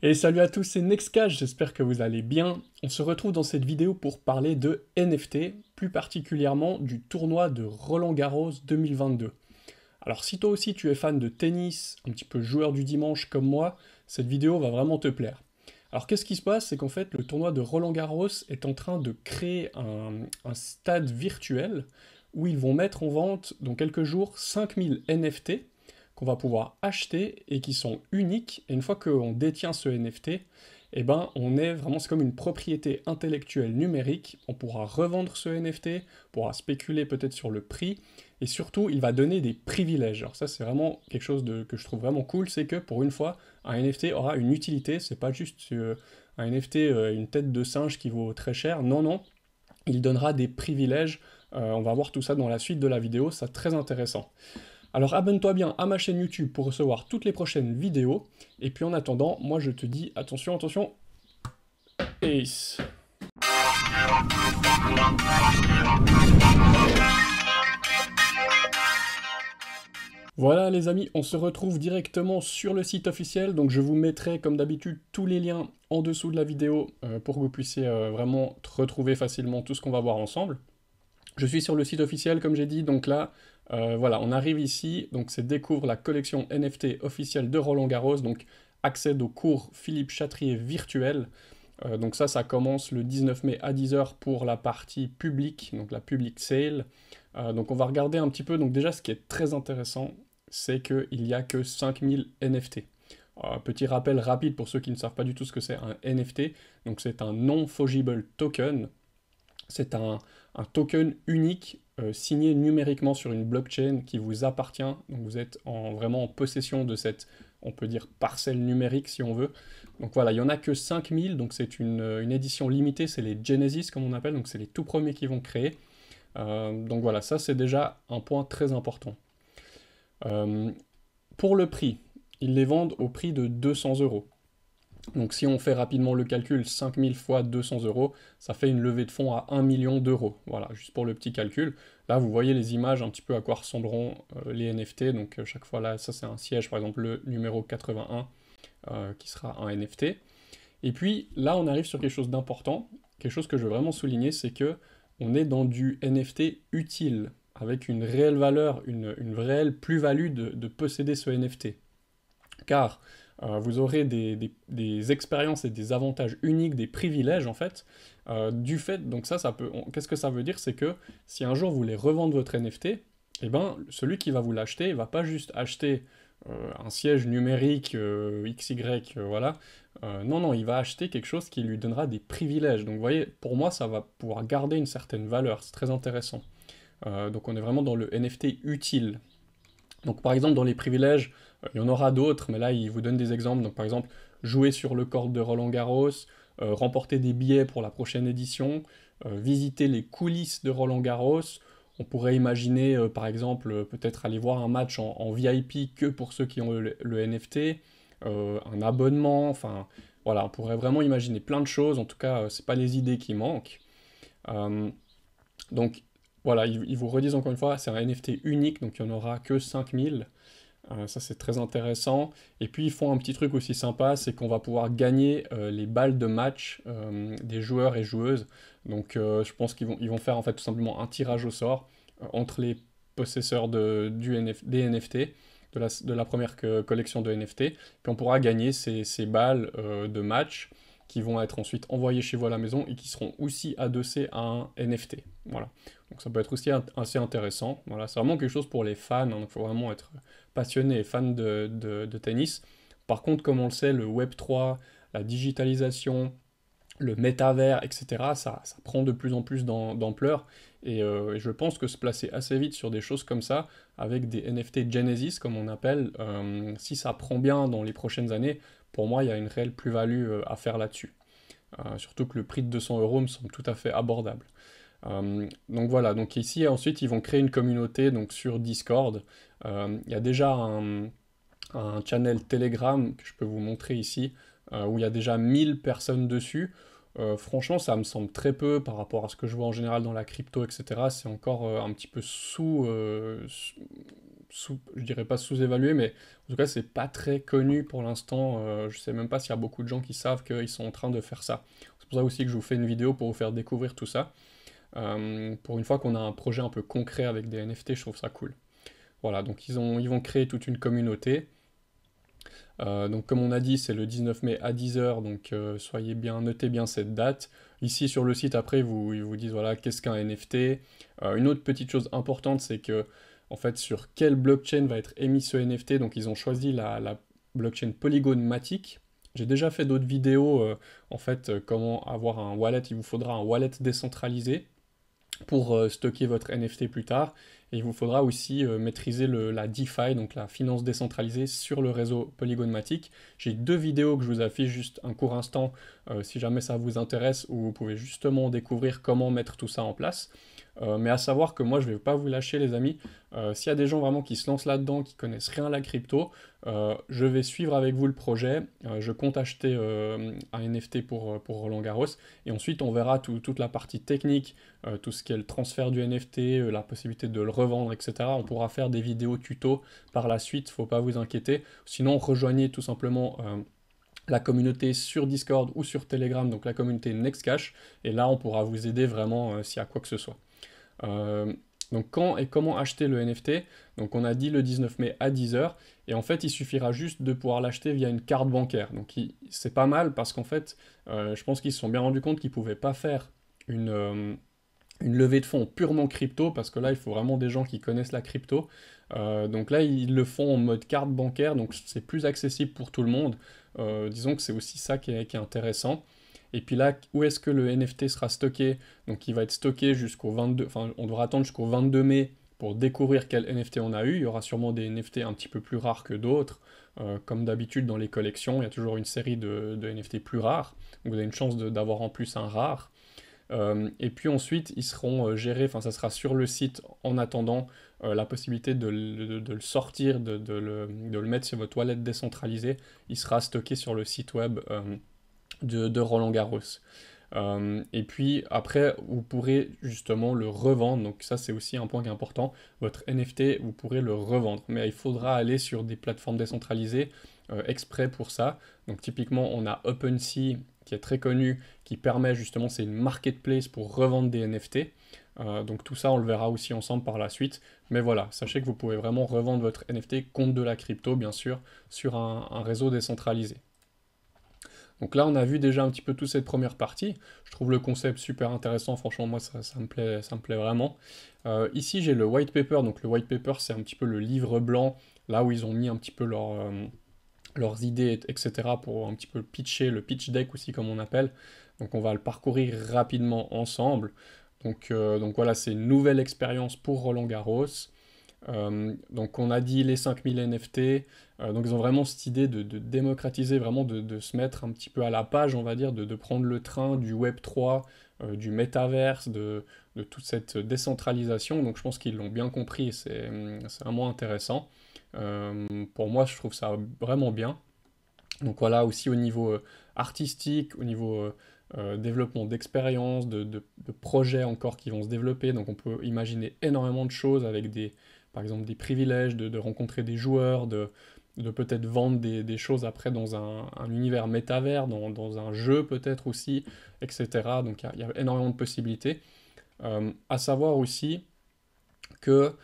Et salut à tous, c'est Nexcage, j'espère que vous allez bien. On se retrouve dans cette vidéo pour parler de NFT, plus particulièrement du tournoi de Roland Garros 2022. Alors si toi aussi tu es fan de tennis, un petit peu joueur du dimanche comme moi, cette vidéo va vraiment te plaire. Alors qu'est-ce qui se passe C'est qu'en fait le tournoi de Roland Garros est en train de créer un, un stade virtuel où ils vont mettre en vente dans quelques jours 5000 NFT qu'on va pouvoir acheter et qui sont uniques. Et une fois qu'on détient ce NFT, eh ben, on est vraiment, c'est comme une propriété intellectuelle numérique. On pourra revendre ce NFT, pourra spéculer peut-être sur le prix, et surtout, il va donner des privilèges. Alors ça, c'est vraiment quelque chose de, que je trouve vraiment cool, c'est que pour une fois, un NFT aura une utilité. C'est pas juste euh, un NFT, euh, une tête de singe qui vaut très cher. Non, non, il donnera des privilèges. Euh, on va voir tout ça dans la suite de la vidéo, ça très intéressant. Alors abonne-toi bien à ma chaîne YouTube pour recevoir toutes les prochaines vidéos. Et puis en attendant, moi je te dis attention, attention. Peace. Voilà les amis, on se retrouve directement sur le site officiel, donc je vous mettrai comme d'habitude tous les liens en dessous de la vidéo euh, pour que vous puissiez euh, vraiment retrouver facilement tout ce qu'on va voir ensemble. Je suis sur le site officiel comme j'ai dit, donc là euh, voilà, on arrive ici, donc c'est découvre la collection NFT officielle de Roland Garros, donc accède au cours Philippe Chatrier virtuel. Euh, donc ça, ça commence le 19 mai à 10h pour la partie publique, donc la public sale. Euh, donc on va regarder un petit peu, donc déjà ce qui est très intéressant, c'est qu'il n'y a que 5000 NFT. petit rappel rapide pour ceux qui ne savent pas du tout ce que c'est un NFT, donc c'est un non Fogible token, c'est un, token unique euh, signé numériquement sur une blockchain qui vous appartient. Donc vous êtes en, vraiment en possession de cette, on peut dire, parcelle numérique si on veut. Donc voilà, il n'y en a que 5000, donc c'est une, édition limitée, c'est les Genesis comme on appelle, donc c'est les tout premiers qui vont créer. Euh, donc voilà, ça c'est déjà un point très important. Euh, pour le prix, ils les vendent au prix de 200 euros. Donc si on fait rapidement le calcul, 5000 fois 200 euros, ça fait une levée de fonds à 1 million d'euros. Voilà, juste pour le petit calcul. Là, vous voyez les images un petit peu à quoi ressembleront euh, les NFT. Donc euh, chaque fois là, ça c'est un siège, par exemple le numéro 81, euh, qui sera un NFT. Et puis là, on arrive sur quelque chose d'important. Quelque chose que je veux vraiment souligner, c'est que on est dans du NFT utile, avec une réelle valeur, une, réelle plus-value de posséder ce NFT. Car euh, vous aurez des, expériences et des avantages uniques, des privilèges en fait, euh, du fait, donc ça, ça peut, qu'est-ce que ça veut dire C'est que si un jour vous voulez revendre votre NFT, eh ben, celui qui va vous l'acheter, il va pas juste acheter euh, un siège numérique XY, voilà. non, non, il va acheter quelque chose qui lui donnera des privilèges. Donc vous voyez, pour moi, ça va pouvoir garder une certaine valeur, c'est très intéressant. donc on est vraiment dans le NFT utile. Donc par exemple, dans les privilèges, euh, il y en aura d'autres, mais là, il vous donne des exemples. Donc, par exemple, jouer sur le corps de Roland Garros, euh, remporter des billets pour la prochaine édition, euh, visiter les coulisses de Roland Garros. On pourrait imaginer, par exemple, peut-être aller voir un match en, VIP que pour ceux qui ont le, NFT, un abonnement, enfin, voilà, on pourrait vraiment imaginer plein de choses. En tout cas, c'est pas les idées qui manquent. donc, voilà, ils, vous redisent encore une fois, c'est un NFT unique, donc il n'y en aura que 5000. Euh, ça, c'est très intéressant. Et puis, ils font un petit truc aussi sympa, c'est qu'on va pouvoir gagner euh, les balles de match euh, des joueurs et joueuses. Donc, je pense qu'ils vont, ils vont faire en fait tout simplement un tirage au sort entre les possesseurs de, du des NFT, de la, de la première collection de NFT. Puis, on pourra gagner ces, balles de match qui vont être ensuite envoyées chez vous à la maison et qui seront aussi adossées à un NFT. Voilà. Donc, ça peut être aussi assez intéressant. Voilà, c'est vraiment quelque chose pour les fans. Il hein. faut vraiment être passionné et fan de, tennis. Par contre, comme on le sait, le Web 3, la digitalisation, le métavers, etc., ça, prend de plus en plus d'ampleur. Euh, et, je pense que se placer assez vite sur des choses comme ça, avec des NFT Genesis, comme on appelle, euh, si ça prend bien dans les prochaines années, pour moi, il y a une réelle plus-value euh, à faire là-dessus. surtout que le prix de 200 euros me semble tout à fait abordable. Euh, donc voilà, donc ici ensuite ils vont créer une communauté donc sur Discord. Euh, il y a déjà un, channel Telegram que je peux vous montrer ici euh, où il y a déjà 1000 personnes dessus. franchement, ça me semble très peu par rapport à ce que je vois en général dans la crypto, etc. C'est encore un petit peu sous, sous, je dirais pas sous-évalué, mais en tout cas, c'est pas très connu pour l'instant. je sais même pas s'il y a beaucoup de gens qui savent qu'ils sont en train de faire ça. C'est pour ça aussi que je vous fais une vidéo pour vous faire découvrir tout ça. Euh, pour une fois qu'on a un projet un peu concret avec des NFT, je trouve ça cool. Voilà, donc ils, ils vont créer toute une communauté. Euh, donc comme on a dit, c'est le 19 mai à 10h, donc euh, soyez bien, notez bien cette date. Ici sur le site, après, vous, ils vous disent voilà, qu'est-ce qu'un NFT. une autre petite chose importante, c'est que, en fait, sur quelle blockchain va être émis ce NFT, donc ils ont choisi la, blockchain Polygon Matic. J'ai déjà fait d'autres vidéos, en fait, comment avoir un wallet. Il vous faudra un wallet décentralisé pour euh, stocker votre NFT plus tard. Et il vous faudra aussi euh, maîtriser le, la DeFi, donc la finance décentralisée sur le réseau Polygonmatic. J'ai deux vidéos que je vous affiche juste un court instant euh, si jamais ça vous intéresse, ou vous pouvez justement découvrir comment mettre tout ça en place. Euh, mais à savoir que moi, je ne vais pas vous lâcher, les amis. Euh, s'il y a des gens vraiment qui se lancent là-dedans, qui connaissent rien à la crypto, je vais suivre avec vous le projet. je compte acheter un NFT pour, pour Roland Garros. Et ensuite, on verra toute la partie technique, tout ce qui est le transfert du NFT, la possibilité de le revendre, etc. On pourra faire des vidéos tuto par la suite, faut pas vous inquiéter. Sinon, rejoignez tout simplement la communauté sur Discord ou sur Telegram, donc la communauté Nextcash, et là on pourra vous aider vraiment euh, s'il y a quoi que ce soit. Euh, donc quand et comment acheter le NFT Donc on a dit le 19 mai à 10h, et en fait il suffira juste de pouvoir l'acheter via une carte bancaire. Donc c'est pas mal parce qu'en fait euh, je pense qu'ils se sont bien rendus compte qu'ils ne pouvaient pas faire une levée de fonds purement crypto, parce que là, il faut vraiment des gens qui connaissent la crypto. donc là, ils le font en mode carte bancaire, donc c'est plus accessible pour tout le monde. Euh, disons que c'est aussi ça qui est, intéressant. Et puis là, où est-ce que le NFT sera stocké Donc il va être stocké jusqu'au 22, enfin on devra attendre jusqu'au 22 mai pour découvrir quel NFT on a eu. Il y aura sûrement des NFT un petit peu plus rares que d'autres. Euh, comme d'habitude dans les collections, il y a toujours une série de, NFT plus rares. vous avez une chance d'avoir en plus un rare. Euh, et puis ensuite, ils seront euh, gérés, enfin ça sera sur le site en attendant euh, la possibilité de, de, le sortir, de le, de, le, mettre sur votre toilette décentralisée. Il sera stocké sur le site web de, Roland Garros. et puis après, vous pourrez justement le revendre. Donc ça, c'est aussi un point qui est important. Votre NFT, vous pourrez le revendre. Mais il faudra aller sur des plateformes décentralisées exprès pour ça. Donc typiquement, on a OpenSea qui est très connu, qui permet justement, c'est une marketplace pour revendre des NFT. Euh, donc tout ça, on le verra aussi ensemble par la suite. Mais voilà, sachez que vous pouvez vraiment revendre votre NFT compte de la crypto, bien sûr, sur un, réseau décentralisé. Donc là, on a vu déjà un petit peu toute cette première partie. Je trouve le concept super intéressant. Franchement, moi, ça, me, plaît, ça me plaît vraiment. Euh, ici, j'ai le white paper. Donc le white paper, c'est un petit peu le livre blanc, là où ils ont mis un petit peu leur, euh, leurs idées, etc., pour un petit peu pitcher, le pitch deck aussi comme on appelle. Donc on va le parcourir rapidement ensemble. Donc, euh, donc voilà, c'est une nouvelle expérience pour Roland Garros. Euh, donc on a dit les 5000 NFT, euh, donc ils ont vraiment cette idée de, démocratiser, vraiment de, se mettre un petit peu à la page, on va dire, de, prendre le train du Web 3, du métaverse, de, toute cette décentralisation. Donc je pense qu'ils l'ont bien compris et c'est hum, vraiment intéressant. Euh, pour moi, je trouve ça vraiment bien. Donc voilà, aussi au niveau euh, artistique, au niveau euh, développement d'expériences, de, de, projets encore qui vont se développer. Donc on peut imaginer énormément de choses avec des, par exemple, des privilèges, de, de rencontrer des joueurs, de, peut-être vendre des, des, choses après dans un, un univers métavers, dans, dans un jeu peut-être aussi, etc. Donc il y, a énormément de possibilités. à savoir aussi que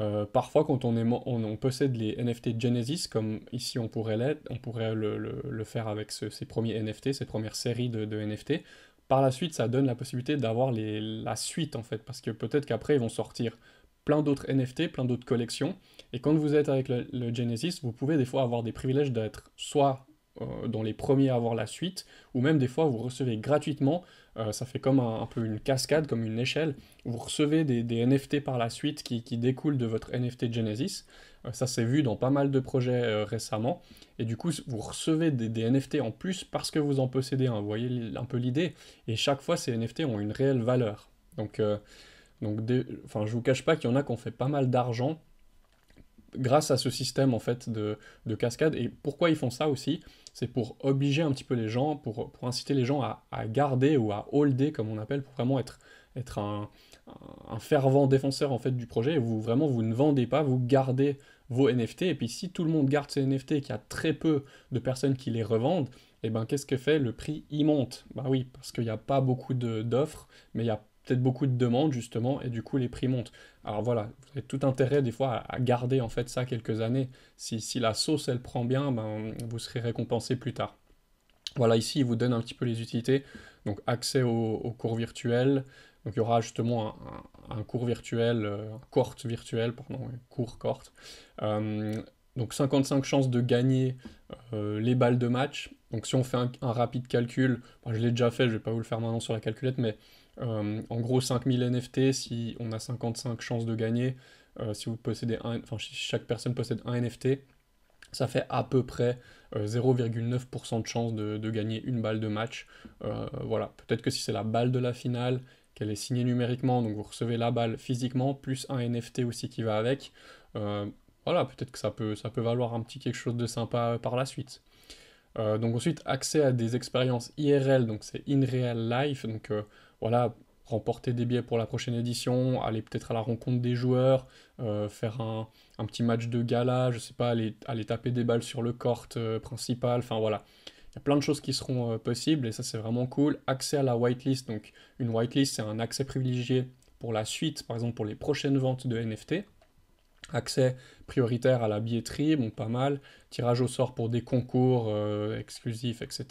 euh, parfois, quand on, possède les NFT Genesis, comme ici on pourrait, l'être, on pourrait le, faire avec ces premiers NFT, ces premières séries de, NFT, par la suite, ça donne la possibilité d'avoir la suite en fait, parce que peut-être qu'après, ils vont sortir plein d'autres NFT, plein d'autres collections. Et quand vous êtes avec le Genesis, vous pouvez des fois avoir des privilèges d'être soit euh, dans les premiers à avoir la suite, ou même des fois vous recevez gratuitement, euh, ça fait comme un, peu une cascade, comme une échelle, vous recevez des, NFT par la suite qui, qui, découlent de votre NFT Genesis, euh, ça s'est vu dans pas mal de projets récemment, et du coup vous recevez des, NFT en plus parce que vous en possédez un, vous voyez un peu l'idée, et chaque fois ces NFT ont une réelle valeur. Donc, donc enfin je vous cache pas qu'il y en a qui ont fait pas mal d'argent grâce à ce système en fait de, cascade. Et pourquoi ils font ça aussi C'est pour obliger un petit peu les gens, pour, inciter les gens à, garder ou à holder comme on appelle, pour vraiment être, être un, fervent défenseur en fait du projet. vous vraiment vous ne vendez pas, vous gardez vos NFT. Et puis si tout le monde garde ses NFT et qu'il y a très peu de personnes qui les revendent, et eh ben qu'est-ce que fait le prix Il monte. Bah oui, parce qu'il n'y a pas beaucoup d'offres, mais il y a beaucoup de demandes justement, et du coup les prix montent. Alors voilà, vous avez tout intérêt des fois à, garder en fait ça quelques années. Si, la sauce elle prend bien, ben, vous serez récompensé plus tard. Voilà, ici il vous donne un petit peu les utilités, donc accès aux au cours virtuels, donc il y aura justement un, cours virtuel, un euh, court virtuel, pardon, cours court. Euh, donc 55 chances de gagner euh, les balles de match. Donc si on fait un, rapide calcul, je l'ai déjà fait, je vais pas vous le faire maintenant sur la calculette, mais euh, en gros, 5000 NFT, si on a 55 chances de gagner, euh, si vous possédez un, enfin, chaque personne possède un NFT, ça fait à peu près 0,9% euh, de chance de, gagner une balle de match. voilà, peut-être que si c'est la balle de la finale, qu'elle est signée numériquement, donc vous recevez la balle physiquement, plus un NFT aussi qui va avec. voilà, peut-être que ça peut, ça peut valoir un petit quelque chose de sympa par la suite. donc ensuite, accès à des expériences IRL, donc c'est in real life, donc voilà, remporter des billets pour la prochaine édition, aller peut-être à la rencontre des joueurs, euh, faire un, petit match de gala, je sais pas, aller, taper des balles sur le court euh, principal, enfin voilà. Il y a plein de choses qui seront euh, possibles et ça c'est vraiment cool. Accès à la whitelist, donc une whitelist c'est un accès privilégié pour la suite, par exemple pour les prochaines ventes de NFT accès prioritaire à la billetterie, bon pas mal, tirage au sort pour des concours euh, exclusifs, etc.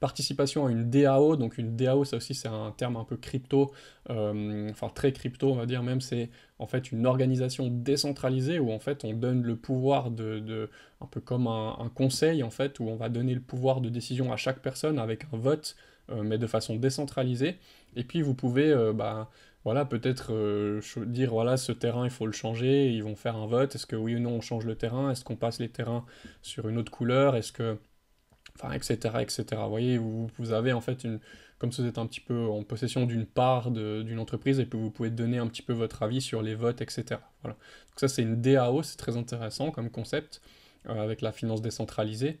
Participation à une DAO, donc une DAO, ça aussi c'est un terme un peu crypto, euh, enfin très crypto on va dire même, c'est en fait une organisation décentralisée où en fait on donne le pouvoir de, un peu comme un, conseil en fait, où on va donner le pouvoir de décision à chaque personne avec un vote, euh, mais de façon décentralisée. Et puis vous pouvez bah, voilà, peut-être euh, dire, voilà, ce terrain, il faut le changer, ils vont faire un vote, est-ce que oui ou non on change le terrain, est-ce qu'on passe les terrains sur une autre couleur, est-ce que... Enfin, etc., etc. Vous voyez, vous, vous, avez en fait une... Comme si vous êtes un petit peu en possession d'une part d'une entreprise et puis vous pouvez donner un petit peu votre avis sur les votes, etc. Voilà. Donc ça, c'est une DAO, c'est très intéressant comme concept euh, avec la finance décentralisée.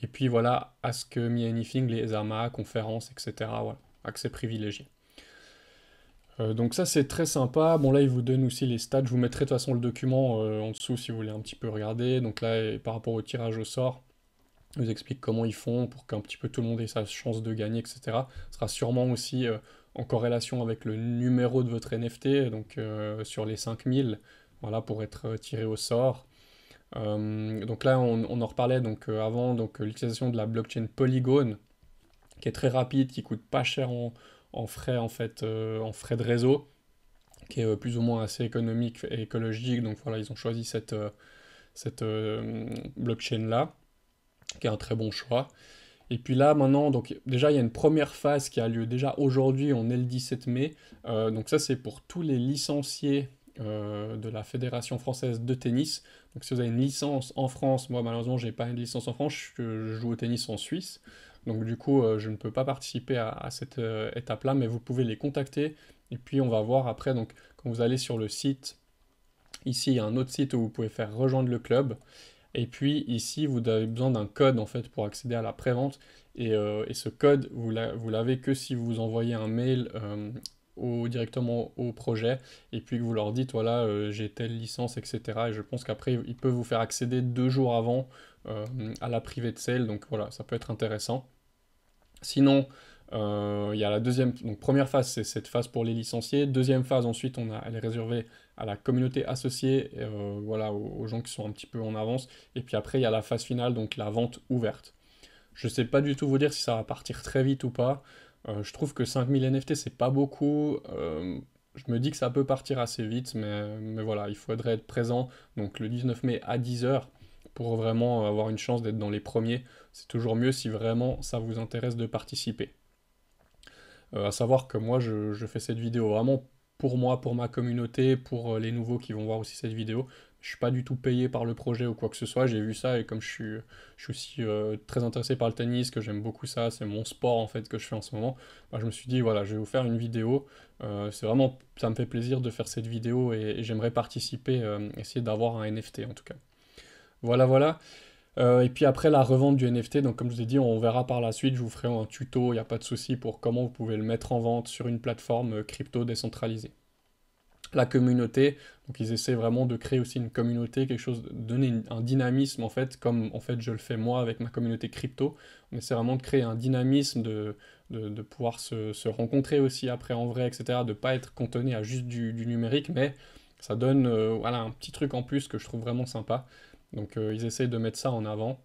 Et puis voilà, à ce que Me Anything, les AMA, conférences, etc. Voilà, accès privilégié. Euh, donc ça c'est très sympa. Bon là il vous donne aussi les stats. Je vous mettrai de toute façon le document euh, en dessous si vous voulez un petit peu regarder. Donc là par rapport au tirage au sort, il vous explique comment ils font pour qu'un petit peu tout le monde ait sa chance de gagner, etc. Ce sera sûrement aussi euh, en corrélation avec le numéro de votre NFT, donc sur les 5000, voilà, pour être tiré au sort. donc là on, en reparlait donc, avant, donc l'utilisation de la blockchain Polygon, qui est très rapide, qui coûte pas cher en, en frais en fait euh, en frais de réseau qui est euh, plus ou moins assez économique et écologique donc voilà ils ont choisi cette euh, blockchain là qui est un très bon choix et puis là maintenant donc déjà il y a une première phase qui a lieu déjà aujourd'hui on est le 17 mai donc ça c'est pour tous les licenciés de la Fédération française de tennis. Donc si vous avez une licence en France, moi malheureusement j'ai pas une licence en France, je joue au tennis en Suisse. Donc du coup, euh, je ne peux pas participer à, cette euh, étape-là, mais vous pouvez les contacter. Et puis on va voir après, donc quand vous allez sur le site, ici il y a un autre site où vous pouvez faire rejoindre le club. Et puis ici, vous avez besoin d'un code en fait pour accéder à la prévente. Et, euh, et ce code, vous l'avez que si vous envoyez un mail directement au projet et puis que vous leur dites voilà j'ai telle licence etc et je pense qu'après il peut vous faire accéder deux jours avant à la privée de sale donc voilà ça peut être intéressant Sinon, euh, il y a la deuxième, donc première phase, c'est cette phase pour les licenciés. Deuxième phase, ensuite, on a, elle est réservée à la communauté associée, euh, voilà, aux, gens qui sont un petit peu en avance. Et puis après, il y a la phase finale, donc la vente ouverte. Je ne sais pas du tout vous dire si ça va partir très vite ou pas. Euh, je trouve que 5000 NFT, c'est pas beaucoup. je me dis que ça peut partir assez vite, mais, mais voilà, il faudrait être présent donc le 19 mai à 10h pour vraiment avoir une chance d'être dans les premiers c'est toujours mieux si vraiment ça vous intéresse de participer. Euh, à savoir que moi, je, fais cette vidéo vraiment pour moi, pour ma communauté, pour euh, les nouveaux qui vont voir aussi cette vidéo. Je suis pas du tout payé par le projet ou quoi que ce soit. J'ai vu ça et comme je suis, je suis aussi euh, très intéressé par le tennis, que j'aime beaucoup ça, c'est mon sport en fait que je fais en ce moment. Bah, je me suis dit voilà, je vais vous faire une vidéo. c'est vraiment, ça me fait plaisir de faire cette vidéo et j'aimerais participer, essayer d'avoir un NFT en tout cas. Voilà, voilà. Euh, et puis après la revente du NFT, donc comme je vous ai dit, on verra par la suite, je vous ferai un tuto, il n'y a pas de souci pour comment vous pouvez le mettre en vente sur une plateforme euh, crypto décentralisée. La communauté, donc ils essaient vraiment de créer aussi une communauté, quelque chose, donner un dynamisme en fait, comme en fait je le fais moi avec ma communauté crypto. On essaie vraiment de créer un dynamisme, de, pouvoir se, rencontrer aussi après en vrai, etc. De ne pas être contenu à juste du, numérique, mais ça donne euh, voilà, un petit truc en plus que je trouve vraiment sympa. Donc euh, ils essaient de mettre ça en avant.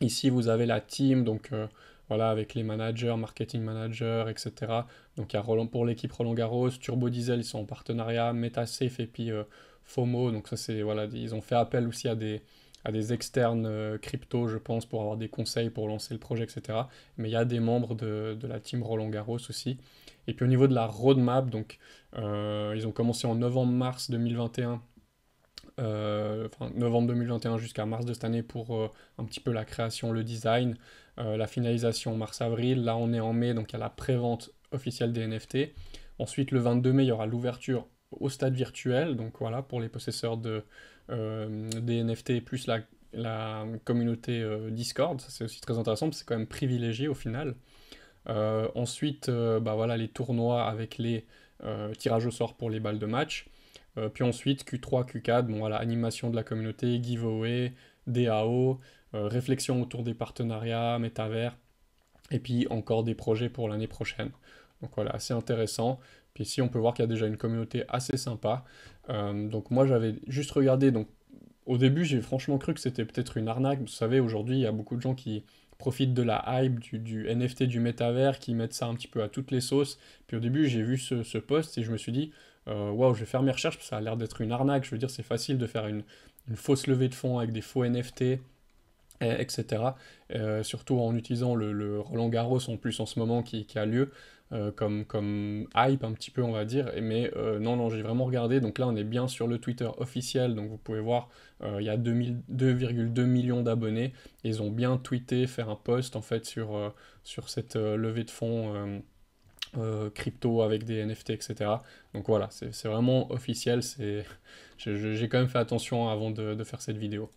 Ici, vous avez la team, donc euh, voilà, avec les managers, marketing managers, etc. Donc il y a Roland, pour l'équipe Roland Garros, Turbo Diesel, ils sont en partenariat, MetaSafe et puis euh, FOMO. Donc ça c'est voilà, ils ont fait appel aussi à des à des externes crypto, je pense, pour avoir des conseils pour lancer le projet, etc. Mais il y a des membres de, la team Roland Garros aussi. Et puis au niveau de la roadmap, donc ils ont commencé en novembre-mars 2021 euh, enfin, novembre 2021 jusqu'à mars de cette année pour euh, un petit peu la création, le design, euh, la finalisation mars-avril. Là, on est en mai, donc il y a la pré-vente officielle des NFT. Ensuite, le 22 mai, il y aura l'ouverture au stade virtuel, donc voilà, pour les possesseurs de, des NFT, plus la, communauté Discord, c'est aussi très intéressant, parce que c'est quand même privilégié au final. ensuite, bah voilà, les tournois avec les tirages au sort pour les balles de match. Euh, puis ensuite, Q3, Q4, bon, voilà, animation de la communauté, giveaway, DAO, euh, réflexion autour des partenariats, métavers, et puis encore des projets pour l'année prochaine. Donc voilà, assez intéressant. Puis ici, on peut voir qu'il y a déjà une communauté assez sympa. Euh, donc moi, j'avais juste regardé. Donc au début, j'ai franchement cru que c'était peut-être une arnaque. Vous savez, aujourd'hui, il y a beaucoup de gens qui profitent de la hype du, NFT, du métavers, qui mettent ça un petit peu à toutes les sauces. Puis au début, j'ai vu ce, ce post et je me suis dit, euh, waouh, je vais faire mes recherches, parce que ça a l'air d'être une arnaque. Je veux dire, c'est facile de faire une, fausse levée de fonds avec des faux NFT, etc. Euh, surtout en utilisant le, Roland Garros en plus en ce moment qui, a lieu. Euh, comme, hype un petit peu on va dire mais non non j'ai vraiment regardé donc là on est bien sur le Twitter officiel donc vous pouvez voir il y a 2,2 millions d'abonnés ils ont bien tweeté faire un post en fait sur cette levée de fonds euh, crypto avec des NFT, etc. Donc voilà, c'est vraiment officiel. c'est J'ai quand même fait attention avant de, faire cette vidéo.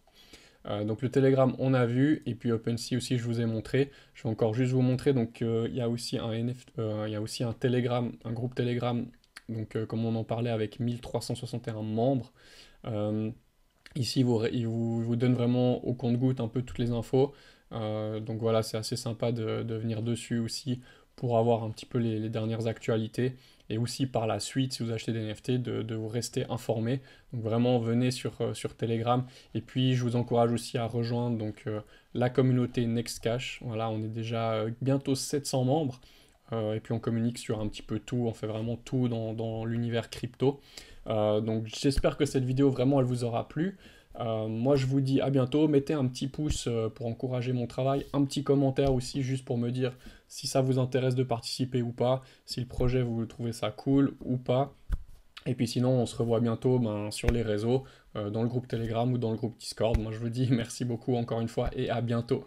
Euh, donc le Telegram, on a vu, et puis OpenSea aussi, je vous ai montré. Je vais encore juste vous montrer. Donc euh, il y a aussi un NFT, il y aussi un Telegram, un groupe Telegram. Donc comme on en parlait avec 1361 membres. ici, vous, vous, vous donne vraiment au compte-goutte un peu toutes les infos. donc voilà, c'est assez sympa de venir dessus aussi pour avoir un petit peu les, dernières actualités et aussi par la suite, si vous achetez des NFT, de, vous rester informé. Donc vraiment, venez sur, euh, sur Telegram. Et puis, je vous encourage aussi à rejoindre donc, euh, la communauté Next Cash Voilà, on est déjà euh, bientôt 700 membres. et puis, on communique sur un petit peu tout. On fait vraiment tout dans l'univers crypto. donc, j'espère que cette vidéo, vraiment, elle vous aura plu. Euh, moi, je vous dis à bientôt. Mettez un petit pouce euh, pour encourager mon travail, un petit commentaire aussi, juste pour me dire si ça vous intéresse de participer ou pas, si le projet vous trouvez ça cool ou pas. Et puis sinon, on se revoit bientôt ben, sur les réseaux, euh, dans le groupe Telegram ou dans le groupe Discord. Moi, je vous dis merci beaucoup encore une fois et à bientôt.